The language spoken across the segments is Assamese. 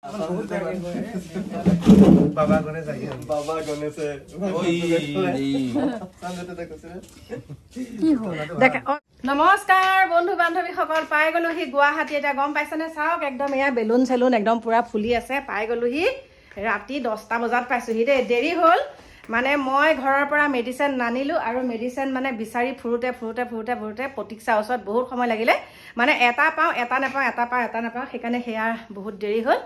নমস্কাৰ বন্ধু বান্ধৱীসকল পাই গ'লোহি গুৱাহাটী এতিয়া গম পাইছেনে চাওক একদম এয়া বেলুন চেলুন একদম পুৰা ফুলি আছে পাই গ'লোহি ৰাতি দহটা বজাত পাইছোহি দেই দেৰি হ'ল মানে মই ঘৰৰ পৰা মেডিচিন নানিলোঁ আৰু মেডিচিন মানে বিচাৰি ফুৰোঁতে ফুৰোতে ফুৰোঁতে ফুৰোঁতে প্ৰতীক্ষাৰ ওচৰত বহুত সময় লাগিলে মানে এটা পাওঁ এটা নাপাওঁ এটা পাওঁ এটা নাপাওঁ সেইকাৰণে সেয়া বহুত দেৰি হ'ল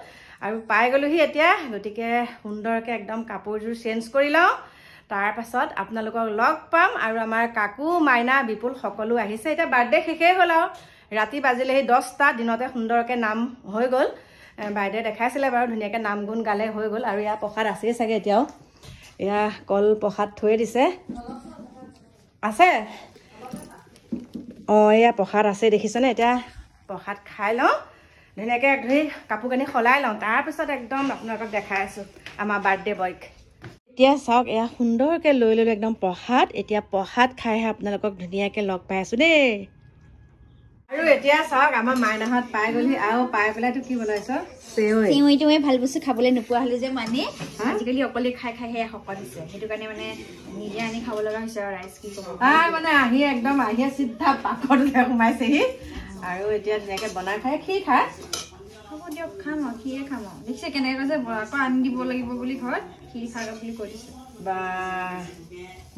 আৰু পাই গ'লোহি এতিয়া গতিকে সুন্দৰকৈ একদম কাপোৰযোৰ চেঞ্জ কৰি লওঁ তাৰপাছত আপোনালোকক লগ পাম আৰু আমাৰ কাকু মাইনা বিপুল সকলো আহিছে এতিয়া বাৰ্থডে শেষেই হ'ল আৰু ৰাতি বাজিলেহি দহটা দিনতে সুন্দৰকৈ নাম হৈ গ'ল বাইদেৱে দেখাইছিলে বাৰু ধুনীয়াকৈ নাম গুণ গালে হৈ গ'ল আৰু ইয়াৰ প্ৰসাদ আছেই চাগে এতিয়াও এয়া কল প্ৰসাদ থৈয়ে দিছে আছে অঁ এয়া প্ৰসাদ আছে দেখিছেনে এতিয়া প্ৰসাদ খাই লওঁ ধুনীয়াকৈ ধৰি কাপোৰ কানি সলাই লওঁ তাৰপিছত একদম আপোনালোকক দেখাই আছোঁ আমাৰ বাৰ্থডে বয়ক এতিয়া চাওক এয়া সুন্দৰকৈ লৈ ল'লোঁ একদম প্ৰসাদ এতিয়া প্ৰসাদ খাইহে আপোনালোকক ধুনীয়াকৈ লগ পাই আছোঁ দেই ভাল বস্তু খাবলৈ নোপোৱা হ'লো যে মানে আজিকালি অকলে খাই খাই সেয়া শকত দিছে সেইটো কাৰণে মানে নিজে আনি খাব লগা হৈছে আৰু ৰাইচ কি ক'ব মানে আহি একদম আহি চিধা পাকতে সোমাইছেহি আৰু এতিয়া ধুনীয়াকে বনাই খাই খি খা দিয়ক খাম আৰু খিৰে খাম আৰু দেখিছে কেনেকৈ কৈছে আকৌ আনি দিব লাগিব বুলি ঘৰত খিৰ খাগ বুলি কৈ দিছে বা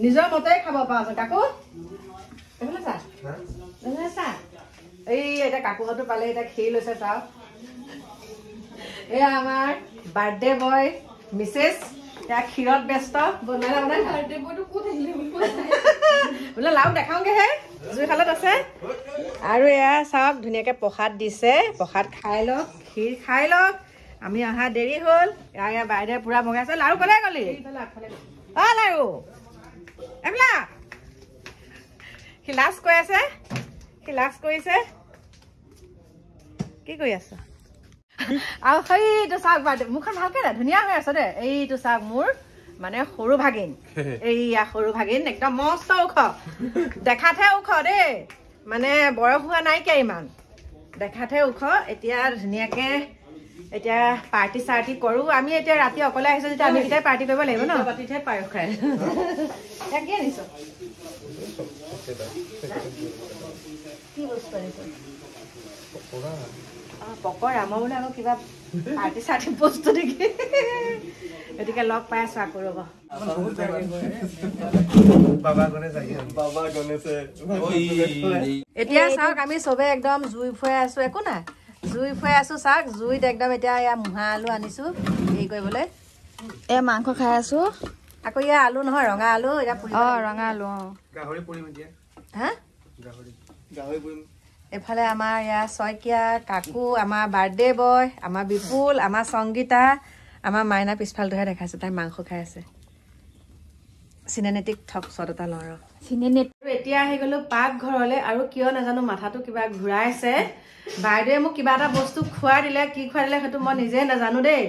নিজৰ মতেই খাব পাৰ কাকো চা এই এটা কাকুহঁতো পালে এটা খেই লৈছে চাওক এয়া আমাৰ বাৰ্থডে বয় মিছেছ এয়া ক্ষীৰত ব্যস্ত বনালে মানে বাৰ্থডে বয়টো ক'ত আহিলে বোলে লাও দেখাওঁগেহে জুইশালত আছে আৰু এয়া চাওক ধুনীয়াকৈ প্ৰসাদ দিছে প্ৰসাদ খাই লওক ক্ষীৰ খাই লওক আমি অহা দেৰি হ'ল বাইদেউ পুৰা মগাই আছে লাৰু ক'লে গ'লি অ লাৰু এইবিলাক সি লাজ কৈ আছে সি লাজ কৰিছে কি কৰি আছা আৰু সেই তো চাওক মুখখন ভালকে নাই ধুনীয়া হৈ আছ দে এই তো মোৰ মানে সৰু ভাগিন এইয়া সৰু ভাগিন একদম মস্ত ওখ দেখাতহে ওখ দেই মানে বয়স হোৱা নাইকিয়া ইমান দেখাতহে ওখ এতিয়া ধুনীয়াকে এতিয়া পাৰ্টি চাৰ্টি কৰোঁ আমি এতিয়া ৰাতি অকলে আহিছোঁ যেতিয়া আমি কেইটাই পাৰ্টি কৰিব লাগিব ন পাতিতহে পায়স খাই কি আনিছ কি বস্তু আনিছ পকৰা মই বোলে আৰু কিবা পাৰ্টি চাৰ্টি বস্তু নেকি গতিকে লগ পাই আছো আকৌ ৰ'ব এতিয়া চাওক আমি চবে একদম জুই ফুৰাই আছো একো নাই জুই ফুৰাই আছো চাওক জুইত একদম এতিয়া এয়া মুহা আলু আনিছো হেৰি কৰিবলৈ এয়া মাংস খাই আছো আকৌ ইয়াৰ আলু নহয় ৰঙা আলু এতিয়া অ ৰঙা আলু অ গাহৰি পুৰিম এতিয়া হা গাহৰি গাহৰি পুৰিম এফালে আমাৰ ইয়াৰ শইকীয়া কাকু আমাৰ বাৰ্থডে বয় আমাৰ বিপুল আমাৰ সংগীতা আমাৰ মাইনা পিছফালটোহে দেখাইছে তাই মাংস খাই আছে চিনেনেটিক থক শ্বট এটা লওঁ ৰ চিনেনেটিক এতিয়া আহি গ'লো পাকঘৰলৈ আৰু কিয় নাজানো মাথাটো কিবা ঘূৰাইছে বাইদেৱে মোক কিবা এটা বস্তু খোৱাই দিলে কি খোৱাই দিলে সেইটো মই নিজে নাজানো দেই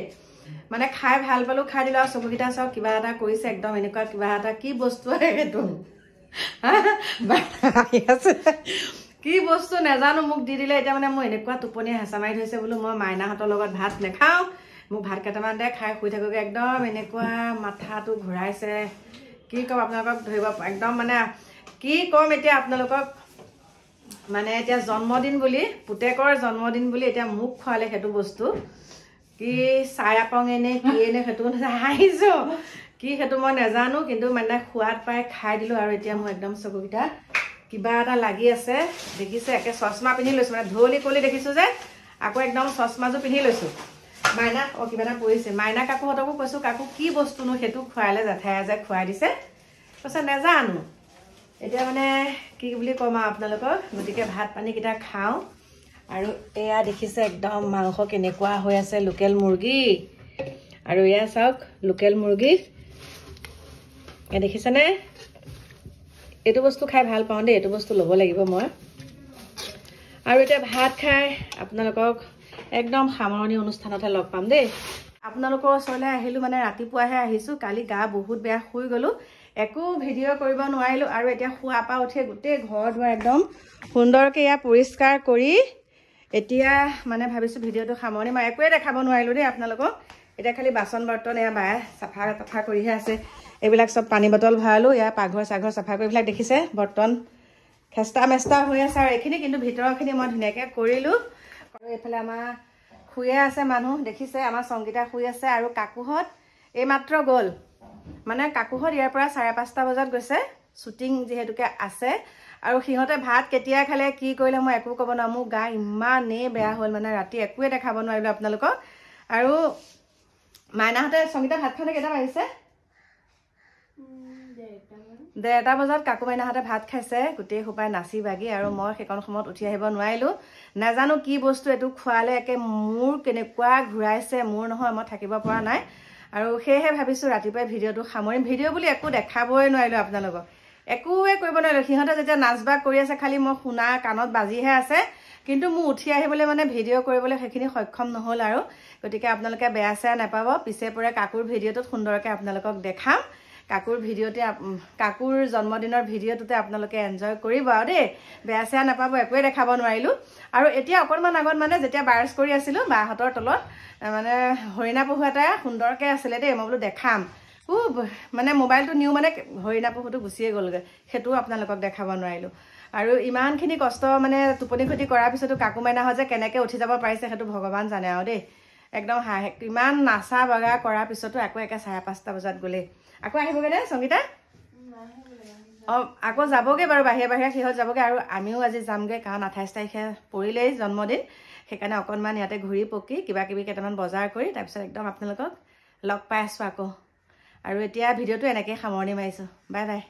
মানে খাই ভাল পালোঁ খাই দিলোঁ আৰু চকুকেইটা চাওক কিবা এটা কৰিছে একদম এনেকুৱা কিবা এটা কি বস্তু সেইটো কি বস্তু নাজানো মোক দি দিলে এতিয়া মানে মোৰ এনেকুৱা টোপনিয়ে হেঁচা মাৰি ধৰিছে বোলো মই মাইনাহঁতৰ লগত ভাত নাখাওঁ মোক ভাত কেইটামান দে খাই শুই থাকোঁগৈ একদম এনেকুৱা মাথাটো ঘূৰাইছে কি ক'ম আপোনালোকক ধৰিব একদম মানে কি ক'ম এতিয়া আপোনালোকক মানে এতিয়া জন্মদিন বুলি পুতেকৰ জন্মদিন বুলি এতিয়া মোক খোৱালে সেইটো বস্তু কি চাই আপঙে এনে কি এনে সেইটো হাঁহিছোঁ কি সেইটো মই নাজানো কিন্তু মানে খোৱাত পাই খাই দিলোঁ আৰু এতিয়া মোৰ একদম চকুকেইটা কিবা এটা লাগি আছে দেখিছে একে চচমা পিন্ধি লৈছোঁ মানে ধুঁৱলি কলি দেখিছোঁ যে আকৌ একদম চশমাযোৰ পিন্ধি লৈছোঁ মাইনা অঁ কিবা এটা পৰিছে মাইনা কাকোহঁতকো কৈছোঁ কাকো কি বস্তুনো সেইটো খুৱালে জেঠাই আজে খুৱাই দিছে কৈছে নেজানো এতিয়া মানে কি বুলি ক'ম আৰু আপোনালোকক গতিকে ভাত পানীকেইটা খাওঁ আৰু এয়া দেখিছে একদম মাংস কেনেকুৱা হৈ আছে লোকেল মুৰ্গী আৰু এয়া চাওক লোকেল মুৰ্গী এয়া দেখিছেনে এইটো বস্তু খাই ভাল পাওঁ দেই এইটো বস্তু ল'ব লাগিব মই আৰু এতিয়া ভাত খাই আপোনালোকক একদম সামৰণি অনুষ্ঠানতহে লগ পাম দেই আপোনালোকৰ ওচৰলৈ আহিলোঁ মানে ৰাতিপুৱাহে আহিছোঁ কালি গা বহুত বেয়া শুই গ'লোঁ একো ভিডিঅ' কৰিব নোৱাৰিলোঁ আৰু এতিয়া শোৱাৰ পৰা উঠি গোটেই ঘৰ ধোৱা একদম সুন্দৰকৈ ইয়াৰ পৰিষ্কাৰ কৰি এতিয়া মানে ভাবিছোঁ ভিডিঅ'টো সামৰণি মই একোৱে দেখাব নোৱাৰিলোঁ দেই আপোনালোকক এতিয়া খালি বাচন বৰ্তন এয়া বায়ে চাফা তফা কৰিহে আছে এইবিলাক চব পানী বটল ভৰালোঁ ইয়াৰ পাকঘৰ চাকঘৰ চাফা কৰি এইবিলাক দেখিছে বৰ্তন খেস্তা মেষ্টা হৈ আছে আৰু এইখিনি কিন্তু ভিতৰৰখিনি মই ধুনীয়াকৈ কৰিলোঁ আৰু এইফালে আমাৰ শুয়ে আছে মানুহ দেখিছে আমাৰ সংগীতা শুই আছে আৰু কাকোহঁত এইমাত্ৰ গ'ল মানে কাকোহঁত ইয়াৰ পৰা চাৰে পাঁচটা বজাত গৈছে শ্বুটিং যিহেতুকে আছে আৰু সিহঁতে ভাত কেতিয়া খালে কি কৰিলে মই একো ক'ব নোৱাৰোঁ মোৰ গা ইমানেই বেয়া হ'ল মানে ৰাতি একোৱে দেখাব নোৱাৰিলোঁ আপোনালোকক আৰু মাইনাহঁতে সংগীতা ভাত খাওঁতে কেইটা পাৰিছে ডেৰটা বজাত কাকো মাইনাহঁতে ভাত খাইছে গোটেই সোপাই নাচি বাগি আৰু মই সেইকণ সময়ত উঠি আহিব নোৱাৰিলোঁ নাজানো কি বস্তু এইটো খোৱালে একে মোৰ কেনেকুৱা ঘূৰাইছে মোৰ নহয় মই থাকিব পৰা নাই আৰু সেয়েহে ভাবিছোঁ ৰাতিপুৱাই ভিডিঅ'টো সামৰিম ভিডিঅ' বুলি একো দেখাবই নোৱাৰিলোঁ আপোনালোকক একোৱে কৰিব নোৱাৰিলোঁ সিহঁতে যেতিয়া নাচ বাগ কৰি আছে খালী মই শুনা কাণত বাজিহে আছে কিন্তু মোৰ উঠি আহিবলৈ মানে ভিডিঅ' কৰিবলৈ সেইখিনি সক্ষম নহ'ল আৰু গতিকে আপোনালোকে বেয়া চেয়া নাপাব পিছে পৰে কাকোৰ ভিডিঅ'টোত সুন্দৰকৈ আপোনালোকক দেখাম কাকোৰ ভিডিঅ'তে কাকোৰ জন্মদিনৰ ভিডিঅ'টোতে আপোনালোকে এনজয় কৰিব আৰু দেই বেয়া চেয়া নাপাব একোৱে দেখাব নোৱাৰিলোঁ আৰু এতিয়া অকণমান আগত মানে যেতিয়া বাৰ্ছ কৰি আছিলোঁ বাহঁতৰ তলত মানে হৰিণা পহু এটা সুন্দৰকৈ আছিলে দেই মই বোলো দেখাম ও মানে মোবাইলটো নিও মানে হৰিণা পহুটো গুচিয়ে গ'লগৈ সেইটোও আপোনালোকক দেখাব নোৱাৰিলোঁ আৰু ইমানখিনি কষ্ট মানে টোপনি খতি কৰাৰ পিছতো কাকো মাইনা হয় যে কেনেকৈ উঠি যাব পাৰিছে সেইটো ভগৱান জানে আৰু দেই একদম হাঁহে ইমান নাচা বাগা কৰাৰ পিছতো আকৌ একে চাৰে পাঁচটা বজাত গ'লেই আকৌ আহিবগৈ আহিবগৈনে সংগীতা অঁ আকৌ যাবগৈ বাৰু বাহিৰে বাহিৰে সিহঁত যাবগৈ আৰু আমিও আজি যামগৈ কাৰণ আঠাইছ তাৰিখে পৰিলেই জন্মদিন সেইকাৰণে অকণমান ইয়াতে ঘূৰি পকি কিবা কিবি কেইটামান বজাৰ কৰি তাৰপিছত একদম আপোনালোকক লগ পাই আছোঁ আকৌ আৰু এতিয়া ভিডিঅ'টো এনেকৈ সামৰণি মাৰিছোঁ বাই বাই